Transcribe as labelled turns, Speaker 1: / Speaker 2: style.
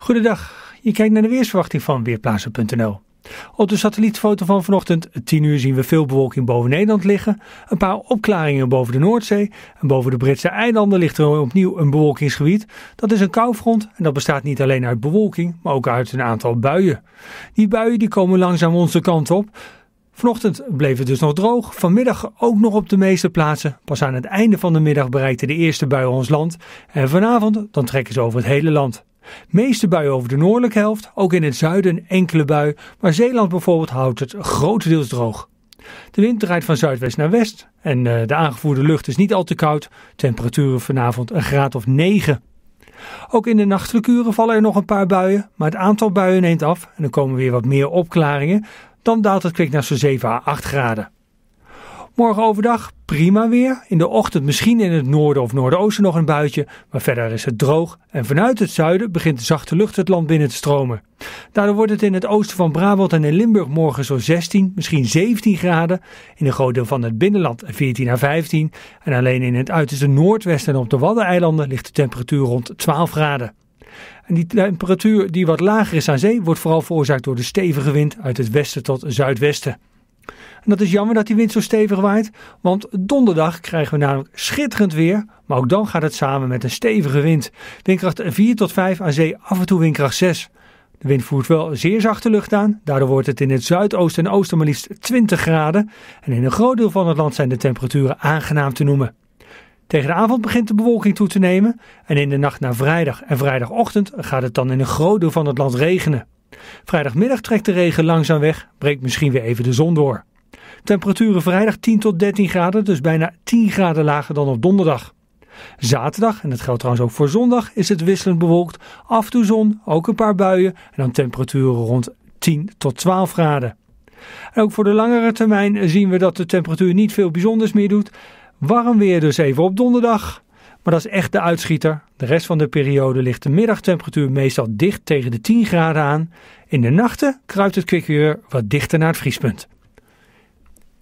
Speaker 1: Goedendag, je kijkt naar de weersverwachting van Weerplaatsen.nl. Op de satellietfoto van vanochtend, 10 uur, zien we veel bewolking boven Nederland liggen. Een paar opklaringen boven de Noordzee. En boven de Britse eilanden ligt er opnieuw een bewolkingsgebied. Dat is een koufront en dat bestaat niet alleen uit bewolking, maar ook uit een aantal buien. Die buien die komen langzaam onze kant op. Vanochtend bleef het dus nog droog, vanmiddag ook nog op de meeste plaatsen. Pas aan het einde van de middag bereikte de eerste buien ons land. En vanavond dan trekken ze over het hele land. Meeste buien over de noordelijke helft, ook in het zuiden een enkele bui, maar Zeeland bijvoorbeeld houdt het grotendeels droog. De wind draait van zuidwest naar west en eh, de aangevoerde lucht is niet al te koud. Temperaturen vanavond een graad of 9. Ook in de nachtelijke uren vallen er nog een paar buien, maar het aantal buien neemt af en er komen weer wat meer opklaringen. Dan daalt het kwik naar zo'n 7 à 8 graden. Morgen overdag prima weer. In de ochtend misschien in het noorden of noordoosten nog een buitje, maar verder is het droog en vanuit het zuiden begint de zachte lucht het land binnen te stromen. Daardoor wordt het in het oosten van Brabant en in Limburg morgen zo 16, misschien 17 graden. In een groot deel van het binnenland 14 à 15 en alleen in het uiterste noordwesten en op de Waddeneilanden ligt de temperatuur rond 12 graden. En die temperatuur die wat lager is aan zee wordt vooral veroorzaakt door de stevige wind uit het westen tot zuidwesten. En dat is jammer dat die wind zo stevig waait, want donderdag krijgen we namelijk schitterend weer. Maar ook dan gaat het samen met een stevige wind. Windkracht 4 tot 5 aan zee, af en toe windkracht 6. De wind voert wel zeer zachte lucht aan. Daardoor wordt het in het zuidoosten en oosten maar liefst 20 graden. En in een groot deel van het land zijn de temperaturen aangenaam te noemen. Tegen de avond begint de bewolking toe te nemen. En in de nacht naar vrijdag en vrijdagochtend gaat het dan in een groot deel van het land regenen. Vrijdagmiddag trekt de regen langzaam weg, breekt misschien weer even de zon door. Temperaturen vrijdag 10 tot 13 graden, dus bijna 10 graden lager dan op donderdag. Zaterdag, en dat geldt trouwens ook voor zondag, is het wisselend bewolkt. Af en toe zon, ook een paar buien en dan temperaturen rond 10 tot 12 graden. En ook voor de langere termijn zien we dat de temperatuur niet veel bijzonders meer doet. Warm weer dus even op donderdag. Maar dat is echt de uitschieter. De rest van de periode ligt de middagtemperatuur meestal dicht tegen de 10 graden aan. In de nachten kruipt het kwik wat dichter naar het vriespunt.